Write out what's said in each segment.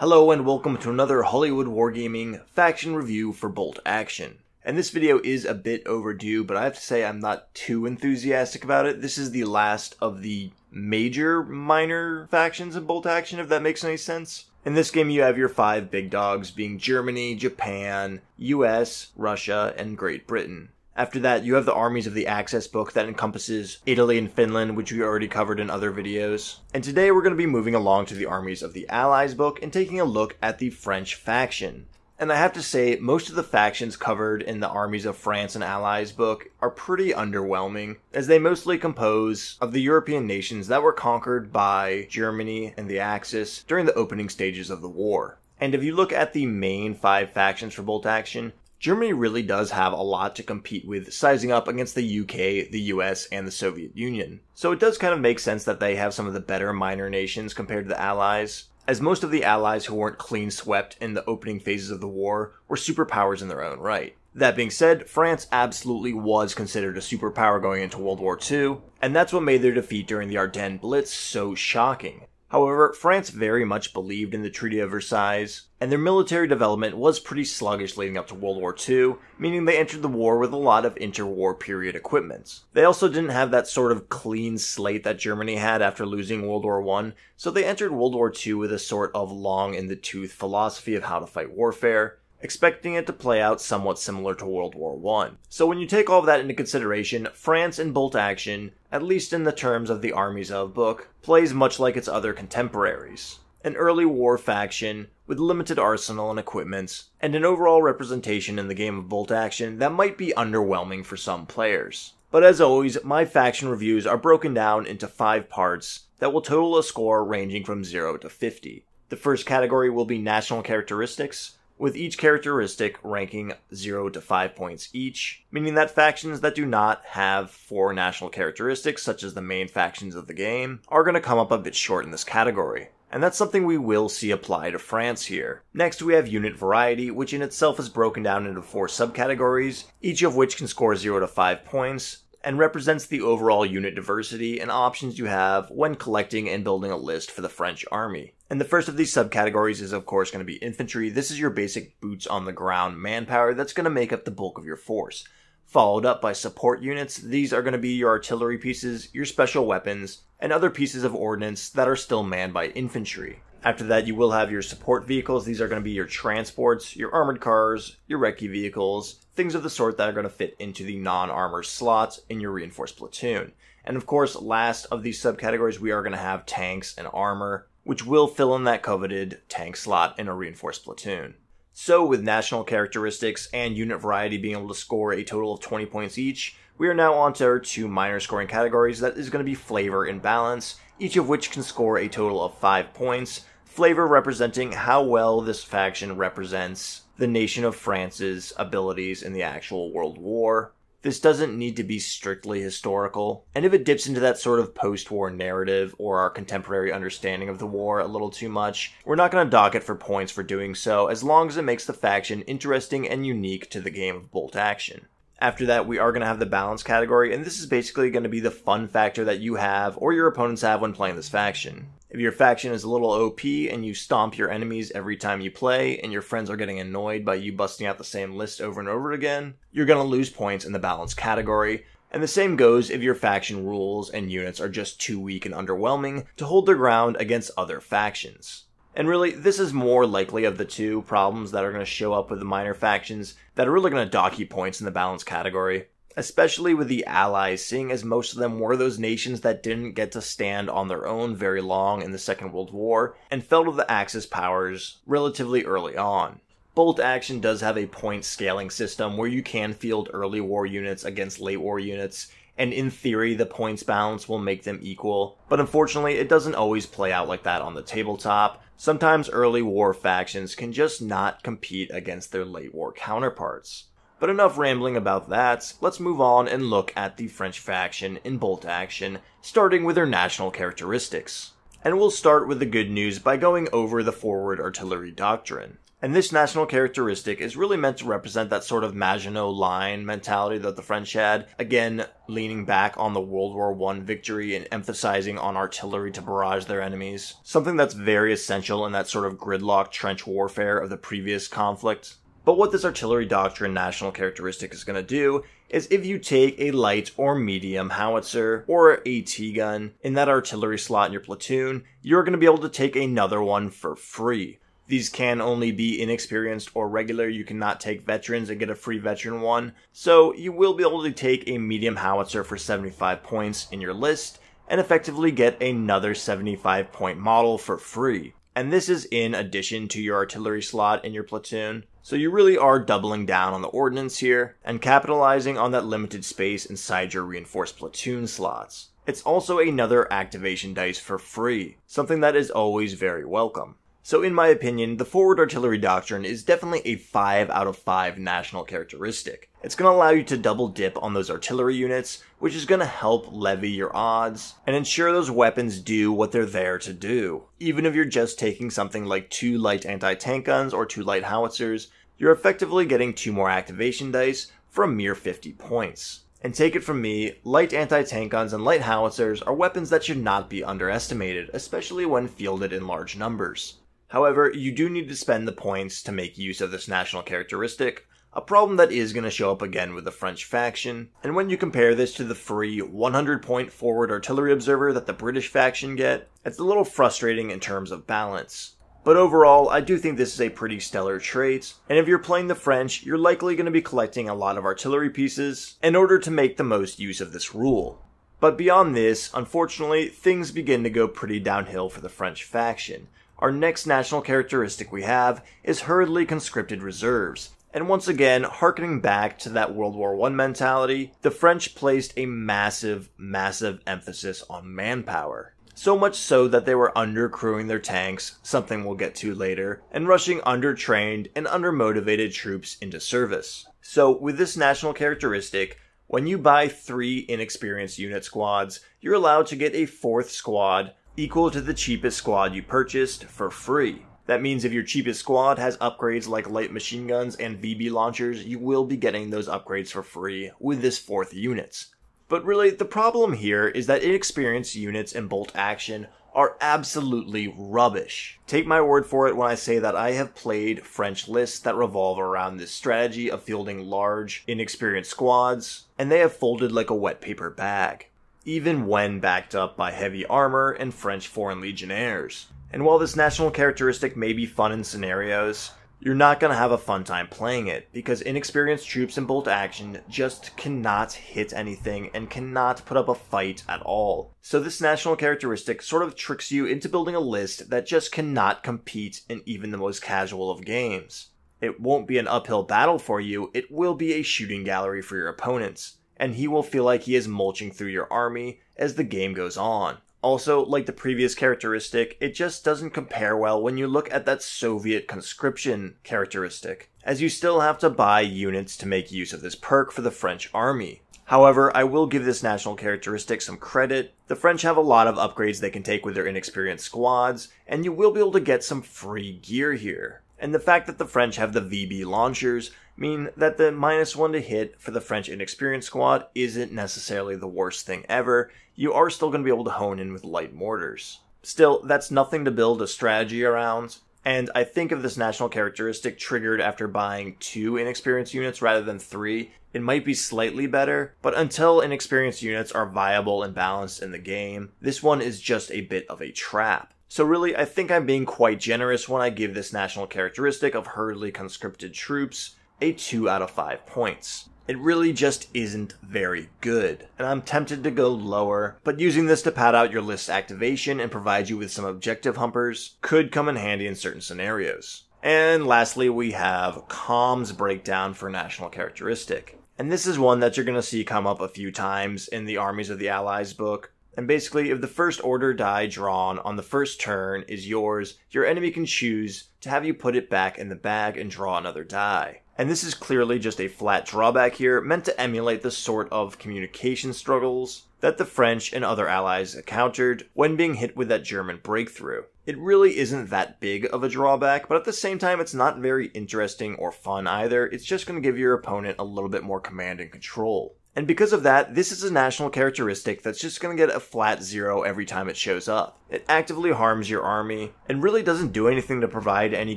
Hello and welcome to another Hollywood Wargaming faction review for Bolt Action. And this video is a bit overdue, but I have to say I'm not too enthusiastic about it. This is the last of the major minor factions in Bolt Action, if that makes any sense. In this game, you have your five big dogs being Germany, Japan, US, Russia, and Great Britain. After that, you have the Armies of the Axis book that encompasses Italy and Finland, which we already covered in other videos. And today we're going to be moving along to the Armies of the Allies book and taking a look at the French faction. And I have to say, most of the factions covered in the Armies of France and Allies book are pretty underwhelming, as they mostly compose of the European nations that were conquered by Germany and the Axis during the opening stages of the war. And if you look at the main five factions for Bolt Action, Germany really does have a lot to compete with sizing up against the UK, the US, and the Soviet Union. So it does kind of make sense that they have some of the better minor nations compared to the Allies, as most of the Allies who weren't clean swept in the opening phases of the war were superpowers in their own right. That being said, France absolutely was considered a superpower going into World War II, and that's what made their defeat during the Ardennes Blitz so shocking. However, France very much believed in the Treaty of Versailles, and their military development was pretty sluggish leading up to World War II, meaning they entered the war with a lot of interwar period equipment. They also didn't have that sort of clean slate that Germany had after losing World War I, so they entered World War II with a sort of long in the tooth philosophy of how to fight warfare, expecting it to play out somewhat similar to World War I. So when you take all of that into consideration, France in Bolt Action, at least in the terms of the armies of book, plays much like its other contemporaries. An early war faction with limited arsenal and equipments, and an overall representation in the game of Bolt Action that might be underwhelming for some players. But as always, my faction reviews are broken down into five parts that will total a score ranging from 0 to 50. The first category will be national characteristics, with each characteristic ranking 0 to 5 points each, meaning that factions that do not have four national characteristics, such as the main factions of the game, are going to come up a bit short in this category. And that's something we will see apply to France here. Next, we have unit variety, which in itself is broken down into four subcategories, each of which can score 0 to 5 points, and represents the overall unit diversity and options you have when collecting and building a list for the French army. And the first of these subcategories is, of course, going to be infantry. This is your basic boots on the ground manpower that's going to make up the bulk of your force. Followed up by support units, these are going to be your artillery pieces, your special weapons, and other pieces of ordnance that are still manned by infantry. After that, you will have your support vehicles. These are going to be your transports, your armored cars, your recce vehicles, things of the sort that are going to fit into the non armor slots in your reinforced platoon. And of course, last of these subcategories, we are going to have tanks and armor, which will fill in that coveted tank slot in a reinforced platoon. So, with national characteristics and unit variety being able to score a total of 20 points each, we are now on to our two minor scoring categories that is going to be flavor and balance each of which can score a total of 5 points, flavor representing how well this faction represents the nation of France's abilities in the actual World War. This doesn't need to be strictly historical, and if it dips into that sort of post war narrative or our contemporary understanding of the war a little too much, we're not going to dock it for points for doing so as long as it makes the faction interesting and unique to the game of bolt action. After that, we are going to have the balance category, and this is basically going to be the fun factor that you have or your opponents have when playing this faction. If your faction is a little OP and you stomp your enemies every time you play, and your friends are getting annoyed by you busting out the same list over and over again, you're going to lose points in the balance category. And the same goes if your faction rules and units are just too weak and underwhelming to hold their ground against other factions. And really, this is more likely of the two problems that are going to show up with the minor factions that are really going to dock you points in the balance category. Especially with the allies, seeing as most of them were those nations that didn't get to stand on their own very long in the Second World War and fell to the Axis powers relatively early on. Bolt Action does have a point scaling system where you can field early war units against late war units, and in theory, the points balance will make them equal, but unfortunately, it doesn't always play out like that on the tabletop. Sometimes early war factions can just not compete against their late war counterparts. But enough rambling about that, let's move on and look at the French faction in Bolt Action, starting with their national characteristics. And we'll start with the good news by going over the forward artillery doctrine. And this national characteristic is really meant to represent that sort of Maginot Line mentality that the French had. Again, leaning back on the World War I victory and emphasizing on artillery to barrage their enemies. Something that's very essential in that sort of gridlock trench warfare of the previous conflict. But what this artillery doctrine national characteristic is going to do is if you take a light or medium howitzer or AT gun in that artillery slot in your platoon, you're going to be able to take another one for free these can only be inexperienced or regular. You cannot take veterans and get a free veteran one. So you will be able to take a medium howitzer for 75 points in your list and effectively get another 75 point model for free. And this is in addition to your artillery slot in your platoon. So you really are doubling down on the ordnance here and capitalizing on that limited space inside your reinforced platoon slots. It's also another activation dice for free, something that is always very welcome. So in my opinion, the forward artillery doctrine is definitely a 5 out of 5 national characteristic. It's going to allow you to double dip on those artillery units, which is going to help levy your odds and ensure those weapons do what they're there to do. Even if you're just taking something like two light anti-tank guns or two light howitzers, you're effectively getting two more activation dice for a mere 50 points. And take it from me, light anti-tank guns and light howitzers are weapons that should not be underestimated, especially when fielded in large numbers. However, you do need to spend the points to make use of this national characteristic, a problem that is going to show up again with the French faction, and when you compare this to the free 100 point forward artillery observer that the British faction get, it's a little frustrating in terms of balance. But overall, I do think this is a pretty stellar trait, and if you're playing the French, you're likely going to be collecting a lot of artillery pieces in order to make the most use of this rule. But beyond this, unfortunately, things begin to go pretty downhill for the French faction, our next national characteristic we have is hurriedly conscripted reserves. And once again, harkening back to that World War I mentality, the French placed a massive, massive emphasis on manpower. So much so that they were undercrewing their tanks, something we'll get to later, and rushing undertrained and undermotivated troops into service. So, with this national characteristic, when you buy three inexperienced unit squads, you're allowed to get a fourth squad equal to the cheapest squad you purchased for free. That means if your cheapest squad has upgrades like light machine guns and VB launchers, you will be getting those upgrades for free with this fourth units. But really, the problem here is that inexperienced units in bolt action are absolutely rubbish. Take my word for it when I say that I have played French lists that revolve around this strategy of fielding large, inexperienced squads, and they have folded like a wet paper bag even when backed up by heavy armor and French foreign legionnaires. And while this national characteristic may be fun in scenarios, you're not going to have a fun time playing it because inexperienced troops in bolt action just cannot hit anything and cannot put up a fight at all. So, this national characteristic sort of tricks you into building a list that just cannot compete in even the most casual of games. It won't be an uphill battle for you, it will be a shooting gallery for your opponents and he will feel like he is mulching through your army as the game goes on. Also, like the previous characteristic, it just doesn't compare well when you look at that Soviet conscription characteristic, as you still have to buy units to make use of this perk for the French army. However, I will give this national characteristic some credit. The French have a lot of upgrades they can take with their inexperienced squads, and you will be able to get some free gear here. And the fact that the French have the VB launchers mean that the minus one to hit for the French inexperienced squad isn't necessarily the worst thing ever. You are still going to be able to hone in with light mortars. Still, that's nothing to build a strategy around, and I think if this national characteristic triggered after buying two inexperienced units rather than three, it might be slightly better, but until inexperienced units are viable and balanced in the game, this one is just a bit of a trap. So really, I think I'm being quite generous when I give this national characteristic of hurriedly conscripted troops a 2 out of 5 points. It really just isn't very good, and I'm tempted to go lower, but using this to pad out your list activation and provide you with some objective humpers could come in handy in certain scenarios. And lastly, we have Comms breakdown for national characteristic. And this is one that you're going to see come up a few times in the Armies of the Allies book. And basically, if the first order die drawn on the first turn is yours, your enemy can choose to have you put it back in the bag and draw another die and this is clearly just a flat drawback here meant to emulate the sort of communication struggles that the French and other allies encountered when being hit with that German breakthrough. It really isn't that big of a drawback, but at the same time, it's not very interesting or fun either. It's just going to give your opponent a little bit more command and control. And because of that, this is a national characteristic that's just going to get a flat zero every time it shows up. It actively harms your army, and really doesn't do anything to provide any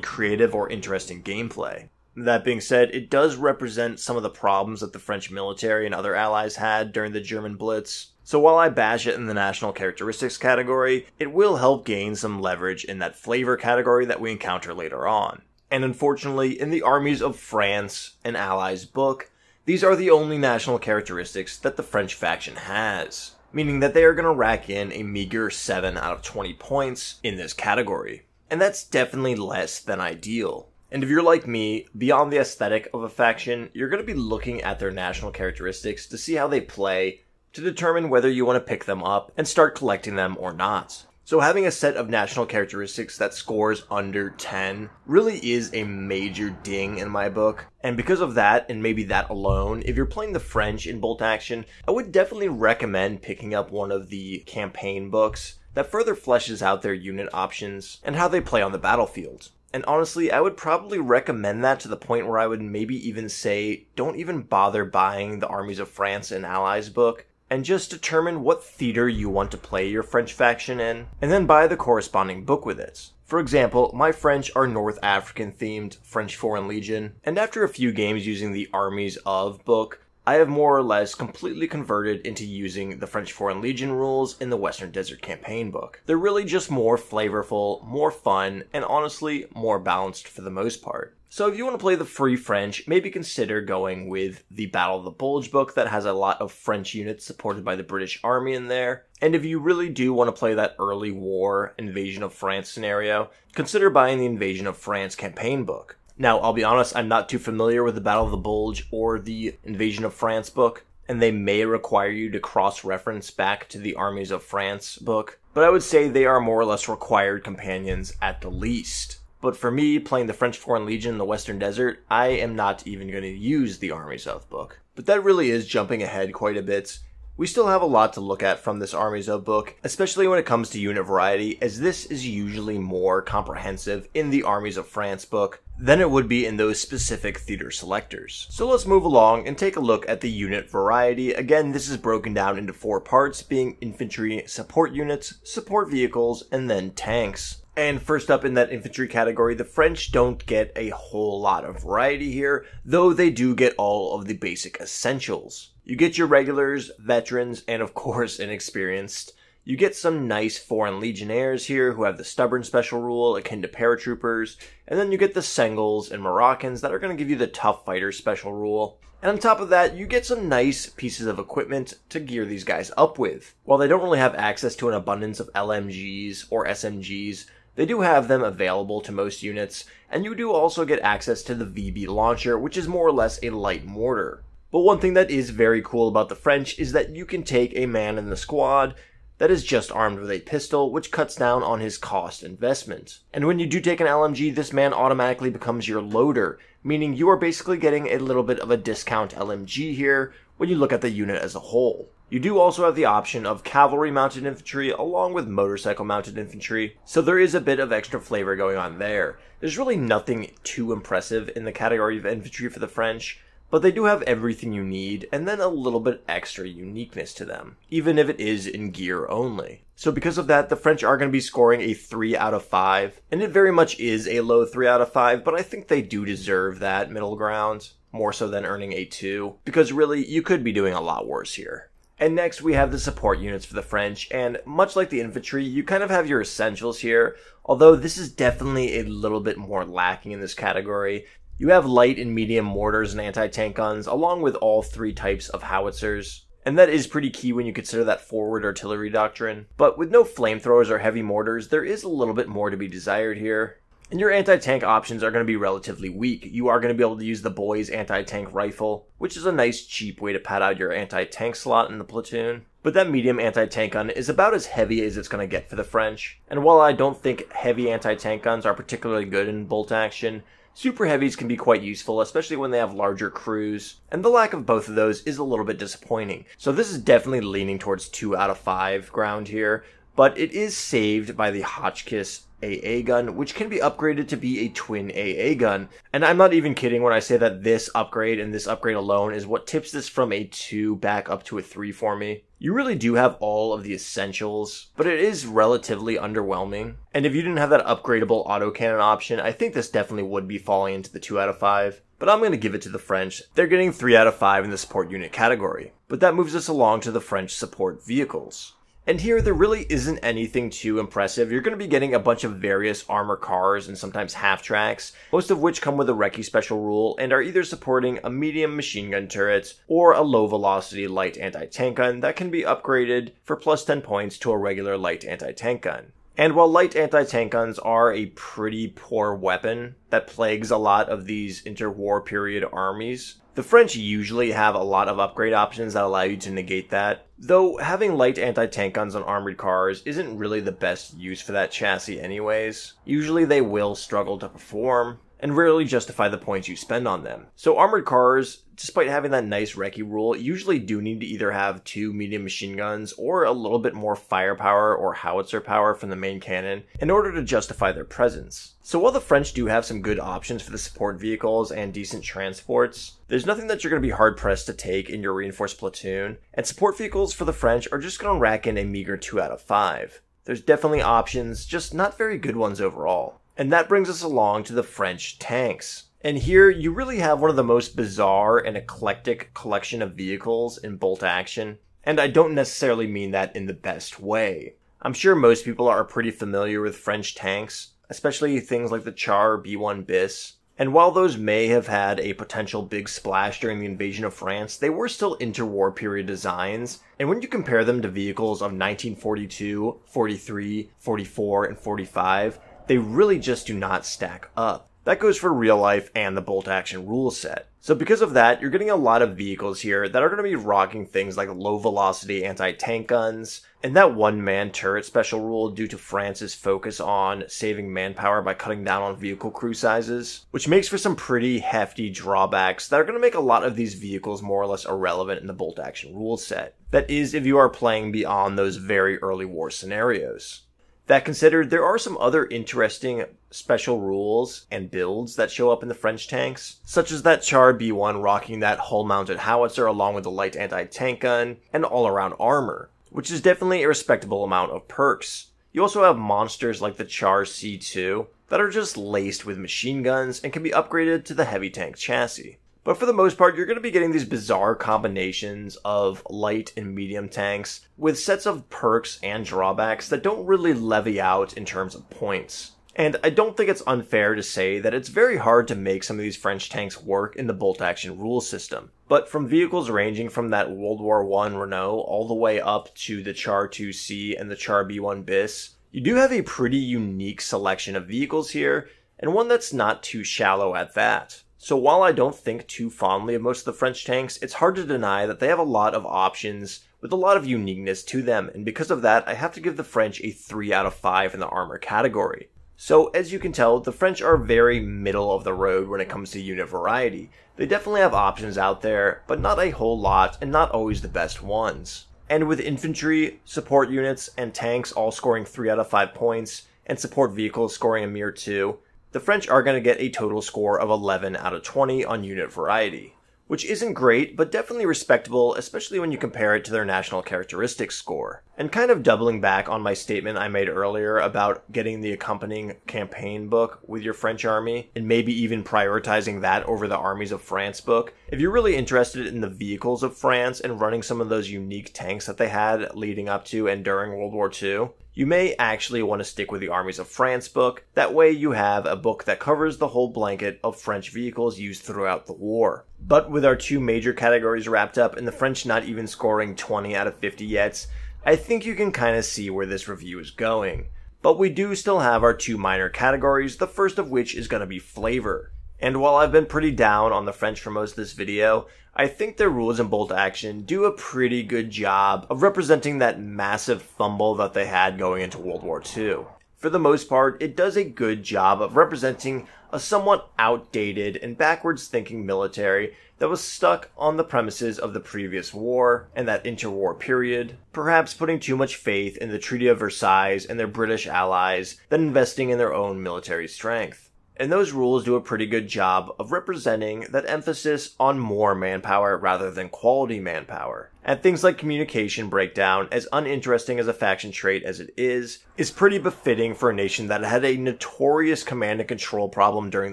creative or interesting gameplay. That being said, it does represent some of the problems that the French military and other allies had during the German Blitz. So while I bash it in the national characteristics category, it will help gain some leverage in that flavor category that we encounter later on. And unfortunately, in the armies of France and Allies book, these are the only national characteristics that the French faction has, meaning that they are going to rack in a meager 7 out of 20 points in this category. And that's definitely less than ideal. And if you're like me, beyond the aesthetic of a faction, you're going to be looking at their national characteristics to see how they play, to determine whether you want to pick them up and start collecting them or not. So having a set of national characteristics that scores under 10 really is a major ding in my book. And because of that, and maybe that alone, if you're playing the French in Bolt Action, I would definitely recommend picking up one of the campaign books that further fleshes out their unit options and how they play on the battlefield. And honestly, I would probably recommend that to the point where I would maybe even say don't even bother buying the Armies of France and Allies book and just determine what theater you want to play your French faction in, and then buy the corresponding book with it. For example, my French are North African themed, French Foreign Legion, and after a few games using the Armies of book, I have more or less completely converted into using the French Foreign Legion rules in the Western Desert Campaign book. They're really just more flavorful, more fun, and honestly, more balanced for the most part. So if you want to play the free French, maybe consider going with the Battle of the Bulge book that has a lot of French units supported by the British Army in there. And if you really do want to play that early war invasion of France scenario, consider buying the Invasion of France campaign book. Now, I'll be honest, I'm not too familiar with the Battle of the Bulge or the Invasion of France book, and they may require you to cross reference back to the Armies of France book, but I would say they are more or less required companions at the least. But for me, playing the French Foreign Legion in the Western Desert, I am not even going to use the Armies of book. But that really is jumping ahead quite a bit, we still have a lot to look at from this Armies of book, especially when it comes to unit variety, as this is usually more comprehensive in the Armies of France book than it would be in those specific theater selectors. So let's move along and take a look at the unit variety. Again, this is broken down into four parts, being infantry support units, support vehicles, and then tanks. And first up in that infantry category, the French don't get a whole lot of variety here, though they do get all of the basic essentials. You get your regulars, veterans, and of course, inexperienced. You get some nice foreign legionnaires here who have the stubborn special rule akin to paratroopers, and then you get the Sengals and Moroccans that are going to give you the tough fighter special rule. And on top of that, you get some nice pieces of equipment to gear these guys up with. While they don't really have access to an abundance of LMGs or SMGs, they do have them available to most units, and you do also get access to the VB launcher, which is more or less a light mortar. But one thing that is very cool about the French is that you can take a man in the squad that is just armed with a pistol, which cuts down on his cost investment. And when you do take an LMG, this man automatically becomes your loader, meaning you are basically getting a little bit of a discount LMG here when you look at the unit as a whole. You do also have the option of cavalry mounted infantry along with motorcycle mounted infantry, so there is a bit of extra flavor going on there. There's really nothing too impressive in the category of infantry for the French, but they do have everything you need and then a little bit extra uniqueness to them, even if it is in gear only. So because of that, the French are going to be scoring a 3 out of 5, and it very much is a low 3 out of 5, but I think they do deserve that middle ground, more so than earning a 2, because really, you could be doing a lot worse here. And next, we have the support units for the French, and much like the infantry, you kind of have your essentials here, although this is definitely a little bit more lacking in this category. You have light and medium mortars and anti-tank guns, along with all three types of howitzers. And that is pretty key when you consider that forward artillery doctrine. But with no flamethrowers or heavy mortars, there is a little bit more to be desired here. And your anti tank options are going to be relatively weak. You are going to be able to use the boys' anti tank rifle, which is a nice cheap way to pad out your anti tank slot in the platoon. But that medium anti tank gun is about as heavy as it's going to get for the French. And while I don't think heavy anti tank guns are particularly good in bolt action, Super heavies can be quite useful, especially when they have larger crews, and the lack of both of those is a little bit disappointing. So this is definitely leaning towards 2 out of 5 ground here, but it is saved by the Hotchkiss AA gun, which can be upgraded to be a twin AA gun. And I'm not even kidding when I say that this upgrade and this upgrade alone is what tips this from a 2 back up to a 3 for me you really do have all of the essentials, but it is relatively underwhelming. And if you didn't have that upgradable autocannon option, I think this definitely would be falling into the 2 out of 5, but I'm going to give it to the French. They're getting 3 out of 5 in the support unit category. But that moves us along to the French support vehicles. And here, there really isn't anything too impressive. You're going to be getting a bunch of various armor cars and sometimes half tracks, most of which come with a recce special rule and are either supporting a medium machine gun turret or a low velocity light anti tank gun that can be upgraded for plus 10 points to a regular light anti tank gun. And while light anti tank guns are a pretty poor weapon that plagues a lot of these interwar period armies, the French usually have a lot of upgrade options that allow you to negate that, though having light anti-tank guns on armored cars isn't really the best use for that chassis anyways. Usually they will struggle to perform, and rarely justify the points you spend on them. So armored cars, despite having that nice recce rule, usually do need to either have two medium machine guns or a little bit more firepower or howitzer power from the main cannon in order to justify their presence. So while the French do have some good options for the support vehicles and decent transports, there's nothing that you're going to be hard pressed to take in your reinforced platoon, and support vehicles for the French are just going to rack in a meager 2 out of 5. There's definitely options, just not very good ones overall. And that brings us along to the French tanks. And here you really have one of the most bizarre and eclectic collection of vehicles in bolt action. And I don't necessarily mean that in the best way. I'm sure most people are pretty familiar with French tanks, especially things like the Char B1 Bis. And while those may have had a potential big splash during the invasion of France, they were still interwar period designs, and when you compare them to vehicles of 1942, 43, 44, and 45, they really just do not stack up. That goes for real life and the bolt action rule set. So because of that, you're getting a lot of vehicles here that are going to be rocking things like low velocity anti-tank guns, and that one-man turret special rule due to France's focus on saving manpower by cutting down on vehicle crew sizes, which makes for some pretty hefty drawbacks that are going to make a lot of these vehicles more or less irrelevant in the bolt action rule set. That is if you are playing beyond those very early war scenarios. That considered, there are some other interesting special rules and builds that show up in the French tanks, such as that Char B1 rocking that hull mounted howitzer along with the light anti tank gun and all around armor, which is definitely a respectable amount of perks. You also have monsters like the Char C2 that are just laced with machine guns and can be upgraded to the heavy tank chassis. But for the most part, you're going to be getting these bizarre combinations of light and medium tanks with sets of perks and drawbacks that don't really levy out in terms of points. And I don't think it's unfair to say that it's very hard to make some of these French tanks work in the bolt action rule system. But from vehicles ranging from that World War I Renault all the way up to the Char 2C and the Char B1 Bis, you do have a pretty unique selection of vehicles here, and one that's not too shallow at that. So while I don't think too fondly of most of the French tanks, it's hard to deny that they have a lot of options with a lot of uniqueness to them, and because of that, I have to give the French a 3 out of 5 in the armor category. So, as you can tell, the French are very middle of the road when it comes to unit variety. They definitely have options out there, but not a whole lot and not always the best ones. And with infantry, support units, and tanks all scoring 3 out of 5 points, and support vehicles scoring a mere 2, the French are going to get a total score of 11 out of 20 on unit variety, which isn't great, but definitely respectable, especially when you compare it to their national characteristics score. And kind of doubling back on my statement I made earlier about getting the accompanying campaign book with your French army, and maybe even prioritizing that over the Armies of France book, if you're really interested in the vehicles of France and running some of those unique tanks that they had leading up to and during World War II, you may actually want to stick with the Armies of France book, that way you have a book that covers the whole blanket of French vehicles used throughout the war. But with our two major categories wrapped up and the French not even scoring 20 out of 50 yet, I think you can kind of see where this review is going. But we do still have our two minor categories, the first of which is going to be flavor. And while I've been pretty down on the French for most of this video, I think their rules in bolt action do a pretty good job of representing that massive fumble that they had going into World War II. For the most part, it does a good job of representing a somewhat outdated and backwards thinking military that was stuck on the premises of the previous war and that interwar period, perhaps putting too much faith in the Treaty of Versailles and their British allies than investing in their own military strength. And those rules do a pretty good job of representing that emphasis on more manpower rather than quality manpower. And things like communication breakdown, as uninteresting as a faction trait as it is, is pretty befitting for a nation that had a notorious command and control problem during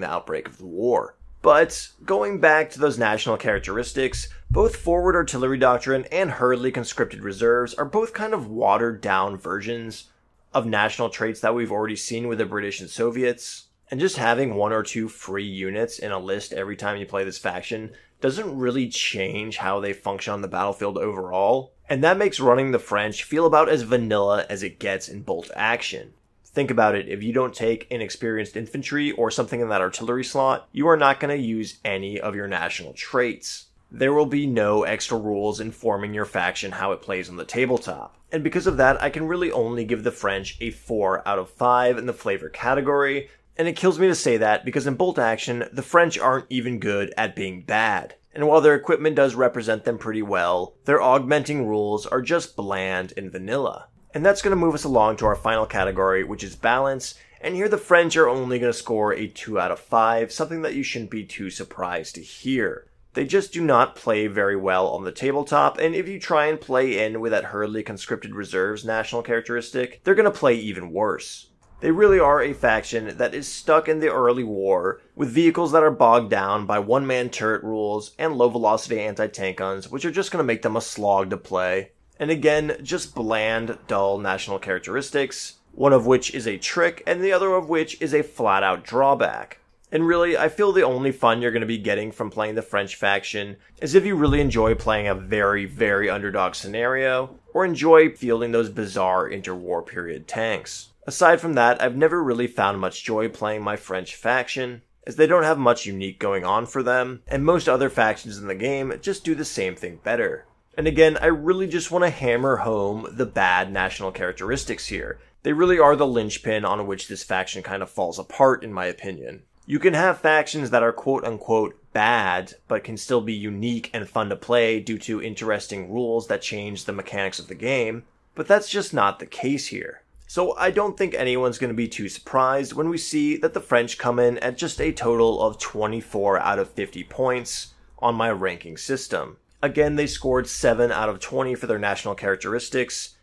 the outbreak of the war. But going back to those national characteristics, both forward artillery doctrine and hurriedly conscripted reserves are both kind of watered down versions of national traits that we've already seen with the British and Soviets. And just having one or two free units in a list every time you play this faction doesn't really change how they function on the battlefield overall, and that makes running the French feel about as vanilla as it gets in bolt action. Think about it, if you don't take inexperienced infantry or something in that artillery slot, you are not going to use any of your national traits. There will be no extra rules informing your faction how it plays on the tabletop. And because of that, I can really only give the French a 4 out of 5 in the flavor category, and it kills me to say that because in bolt action, the French aren't even good at being bad. And while their equipment does represent them pretty well, their augmenting rules are just bland and vanilla. And that's going to move us along to our final category, which is balance. And here the French are only going to score a 2 out of 5, something that you shouldn't be too surprised to hear. They just do not play very well on the tabletop, and if you try and play in with that hurriedly conscripted reserves national characteristic, they're going to play even worse. They really are a faction that is stuck in the early war, with vehicles that are bogged down by one man turret rules and low velocity anti tank guns, which are just going to make them a slog to play. And again, just bland, dull national characteristics, one of which is a trick, and the other of which is a flat out drawback. And really, I feel the only fun you're going to be getting from playing the French faction is if you really enjoy playing a very, very underdog scenario, or enjoy fielding those bizarre interwar period tanks. Aside from that, I've never really found much joy playing my French faction, as they don't have much unique going on for them, and most other factions in the game just do the same thing better. And again, I really just want to hammer home the bad national characteristics here. They really are the linchpin on which this faction kind of falls apart, in my opinion. You can have factions that are quote unquote bad, but can still be unique and fun to play due to interesting rules that change the mechanics of the game, but that's just not the case here. So I don't think anyone's going to be too surprised when we see that the French come in at just a total of 24 out of 50 points on my ranking system. Again, they scored 7 out of 20 for their national characteristics,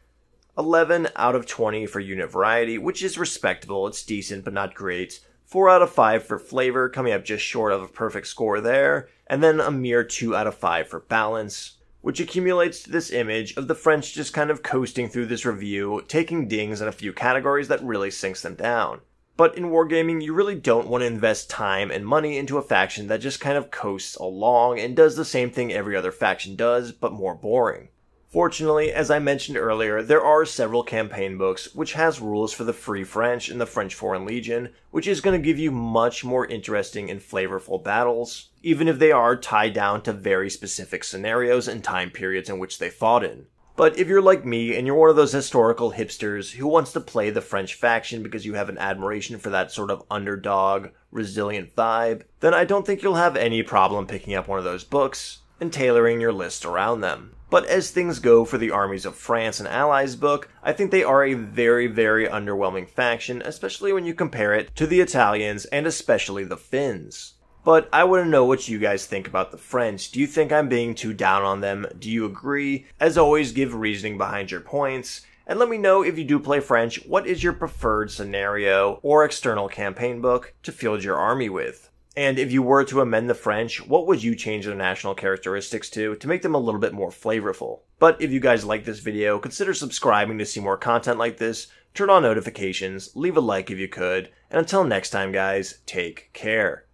11 out of 20 for unit variety, which is respectable, it's decent but not great. 4 out of 5 for flavor, coming up just short of a perfect score there, and then a mere 2 out of 5 for balance which accumulates to this image of the French just kind of coasting through this review, taking dings in a few categories that really sinks them down. But in wargaming, you really don't want to invest time and money into a faction that just kind of coasts along and does the same thing every other faction does, but more boring. Fortunately, as I mentioned earlier, there are several campaign books which has rules for the Free French and the French Foreign Legion, which is going to give you much more interesting and flavorful battles, even if they are tied down to very specific scenarios and time periods in which they fought in. But if you're like me and you're one of those historical hipsters who wants to play the French faction because you have an admiration for that sort of underdog, resilient vibe, then I don't think you'll have any problem picking up one of those books and tailoring your list around them. But as things go for the armies of France and Allies book, I think they are a very, very underwhelming faction, especially when you compare it to the Italians and especially the Finns. But I want to know what you guys think about the French. Do you think I'm being too down on them? Do you agree? As always, give reasoning behind your points. And let me know if you do play French, what is your preferred scenario or external campaign book to field your army with? And if you were to amend the French, what would you change their national characteristics to to make them a little bit more flavorful? But if you guys like this video, consider subscribing to see more content like this, turn on notifications, leave a like if you could, and until next time guys, take care.